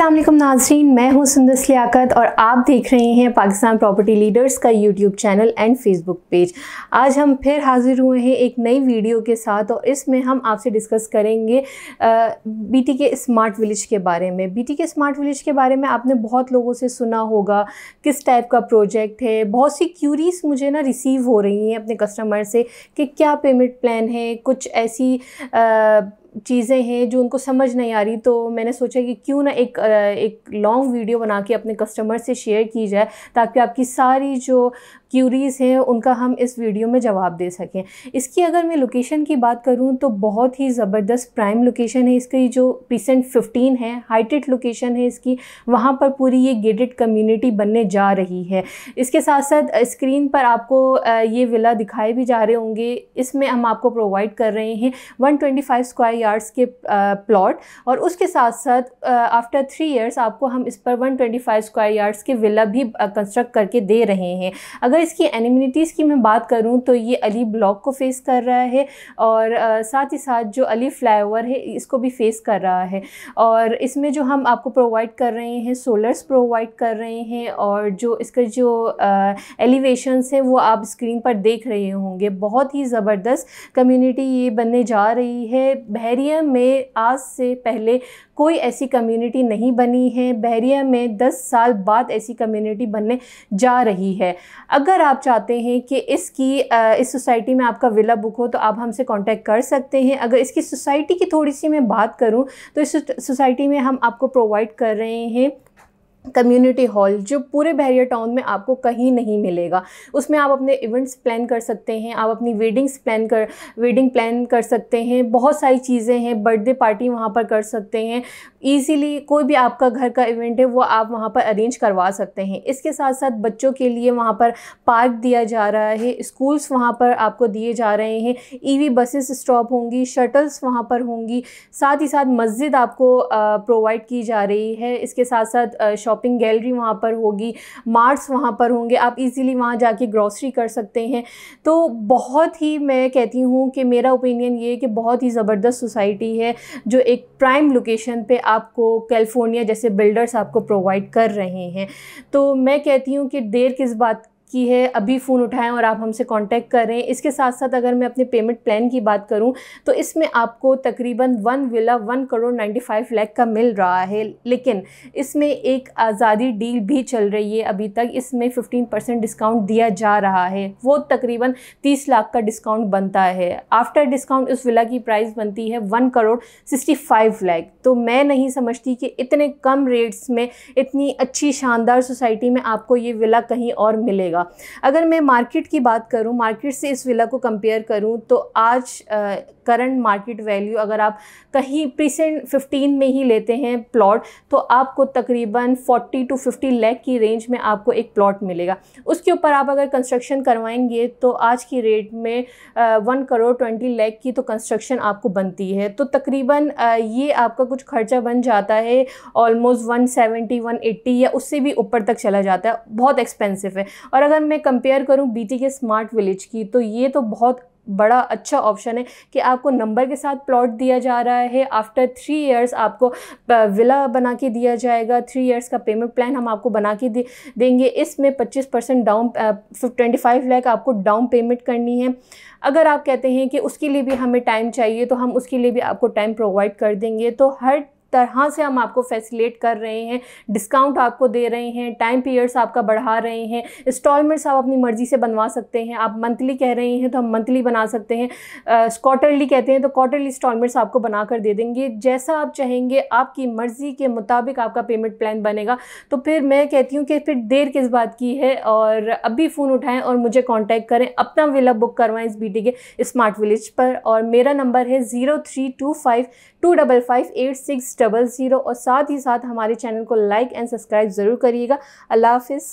असलम नाजरीन मैं हूँ सुंदर लियाकत और आप देख रहे हैं पाकिस्तान प्रॉपर्टी लीडर्स का YouTube channel and Facebook page आज हम फिर हाजिर हुए हैं एक नई वीडियो के साथ और इसमें हम आपसे डिस्कस करेंगे बीटी के स्मार्ट विलेज के बारे में बीटी के स्मार्ट विलेज के बारे में आपने बहुत लोगों से सुना होगा किस टाइप का प्रोजेक्ट है बहुत सी क्यूरीज मुझे ना रिसीव हो रही हैं अपने कस्टमर से कि क्या पेमेंट प्लान है कुछ ऐसी आ, चीज़ें हैं जो उनको समझ नहीं आ रही तो मैंने सोचा कि क्यों ना एक एक लॉन्ग वीडियो बना के अपने कस्टमर से शेयर की जाए ताकि आपकी सारी जो क्यूरीज़ हैं उनका हम इस वीडियो में जवाब दे सकें इसकी अगर मैं लोकेशन की बात करूँ तो बहुत ही ज़बरदस्त प्राइम लोकेशन है इसकी जो रिसेंट फिफ्टीन है हाइटेड लोकेशन है इसकी वहाँ पर पूरी ये गेटेड कम्यूनिटी बनने जा रही है इसके साथ साथ स्क्रीन पर आपको ये विला दिखाए भी जा रहे होंगे इसमें हम आपको प्रोवाइड कर रहे हैं 125 स्क्वायर यार्ड्स के प्लॉट और उसके साथ साथ आफ्टर थ्री इयर्स आपको हम इस पर 125 स्क्वायर यार्ड्स के विला भी कंस्ट्रक्ट करके दे रहे हैं अगर इसकी एनिमिनिटीज़ की मैं बात करूँ तो ये अली ब्लॉक को फेस कर रहा है और साथ ही साथ जो अली फ्लाई है इसको भी फेस कर रहा है और इसमें जो हम आपको प्रोवाइड कर रहे हैं सोलर्स प्रोवाइड कर रहे हैं और जो इसका जो एलिवेशंस हैं वो आप स्क्रीन पर देख रहे होंगे बहुत ही ज़बरदस्त कम्यूनिटी ये बनने जा रही है बहरिया में आज से पहले कोई ऐसी कम्युनिटी नहीं बनी है बहरिया में 10 साल बाद ऐसी कम्युनिटी बनने जा रही है अगर अगर आप चाहते हैं कि इसकी इस सोसाइटी में आपका विला बुक हो तो आप हमसे कांटेक्ट कर सकते हैं अगर इसकी सोसाइटी की थोड़ी सी मैं बात करूं तो इस सोसाइटी में हम आपको प्रोवाइड कर रहे हैं कम्युनिटी हॉल जो पूरे बहरिया टाउन में आपको कहीं नहीं मिलेगा उसमें आप अपने इवेंट्स प्लान कर सकते हैं आप अपनी वेडिंग्स प्लान कर वेडिंग प्लान कर सकते हैं बहुत सारी चीज़ें हैं बर्थडे पार्टी वहाँ पर कर सकते हैं ईजीली कोई भी आपका घर का इवेंट है वो आप वहाँ पर अरेंज करवा सकते हैं इसके साथ साथ बच्चों के लिए वहाँ पर पार्क दिया जा रहा है स्कूल्स वहाँ पर आपको दिए जा रहे हैं ईवी बसेस स्टॉप होंगी शटल्स वहाँ पर होंगी साथ ही साथ मस्जिद आपको प्रोवाइड की जा रही है इसके साथ साथ शॉपिंग गैलरी वहाँ पर होगी मार्ट्स वहाँ पर होंगे आप ईज़िली वहाँ जाके ग्रॉसरी कर सकते हैं तो बहुत ही मैं कहती हूँ कि मेरा ओपिनियन ये है कि बहुत ही ज़बरदस्त सोसाइटी है जो एक प्राइम लोकेशन पर आपको कैलिफोर्निया जैसे बिल्डर्स आपको प्रोवाइड कर रहे हैं तो मैं कहती हूँ कि देर किस बात कि है अभी फ़ोन उठाएं और आप हमसे कांटेक्ट करें इसके साथ साथ अगर मैं अपने पेमेंट प्लान की बात करूं तो इसमें आपको तकरीबन one villa one crore ninety five lakh का मिल रहा है लेकिन इसमें एक आज़ादी डील भी चल रही है अभी तक इसमें फिफ्टीन परसेंट डिस्काउंट दिया जा रहा है वो तकरीबन तीस लाख का डिस्काउंट बनता है आफ्टर डिस्काउंट उस विला की प्राइस बनती है one crore sixty five lakh तो मैं नहीं समझती कि इतने कम रेट्स में इतनी अच्छी शानदार सोसाइटी में आपको ये विला कहीं और मिलेगा जाएगा अगर मैं मार्केट की बात करूँ मार्केट से इस विला को कंपेयर करूँ तो आज करंट मार्केट वैल्यू अगर आप कहीं प्रीसेंट फिफ्टीन में ही लेते हैं प्लॉट तो आपको तकरीबन फोर्टी टू फिफ्टी लैख की रेंज में आपको एक प्लॉट मिलेगा उसके ऊपर आप अगर कंस्ट्रक्शन करवाएंगे तो आज की रेट में वन करोड़ ट्वेंटी लैख की तो कंस्ट्रक्शन आपको बनती है तो तकरीबन ये आपका कुछ खर्चा बन जाता है almost one seventy one eighty या उससे भी ऊपर तक चला जाता है बहुत एक्सपेंसिव है और अगर मैं कंपेयर करूँ बीटी के स्मार्ट विलेज की तो ये तो बहुत बड़ा अच्छा ऑप्शन है कि आपको नंबर के साथ प्लॉट दिया जा रहा है आफ्टर थ्री इयर्स आपको विला बना के दिया जाएगा थ्री इयर्स का पेमेंट प्लान हम आपको बना के दे, देंगे इसमें 25 percent down twenty five lakh आपको डाउन पेमेंट करनी है अगर आप कहते हैं कि उसके लिए भी हमें टाइम चाहिए तो हम उसके लिए भी आपको टाइम प्रोवाइड कर देंगे तो हर तरह से हम आपको फैसिलेट कर रहे हैं डिस्काउंट आपको दे रहे हैं टाइम पीरियड्स आपका बढ़ा रहे हैं इंस्टॉलमेंट्स आप अपनी मर्ज़ी से बनवा सकते हैं आप मंथली कह रहे हैं तो हम मंथली बना सकते हैं क्वार्टरली कहते हैं तो क्वार्टरली इंस्टॉलमेंट्स आपको बना कर दे देंगे जैसा आप चाहेंगे आपकी मर्ज़ी के मुताबिक आपका पेमेंट प्लान बनेगा तो फिर मैं कहती हूँ कि फिर देर किस बात की है और अभी फ़ोन उठाएँ और मुझे कॉन्टैक्ट करें अपना विला बुक करवाएँ इस बीटी के स्मार्ट विलेज पर और मेरा नंबर है zero three two five two double five eight six double zero और साथ ही साथ हमारे चैनल को लाइक एंड सब्सक्राइब ज़रूर करिएगा अल्लाह हाफिज़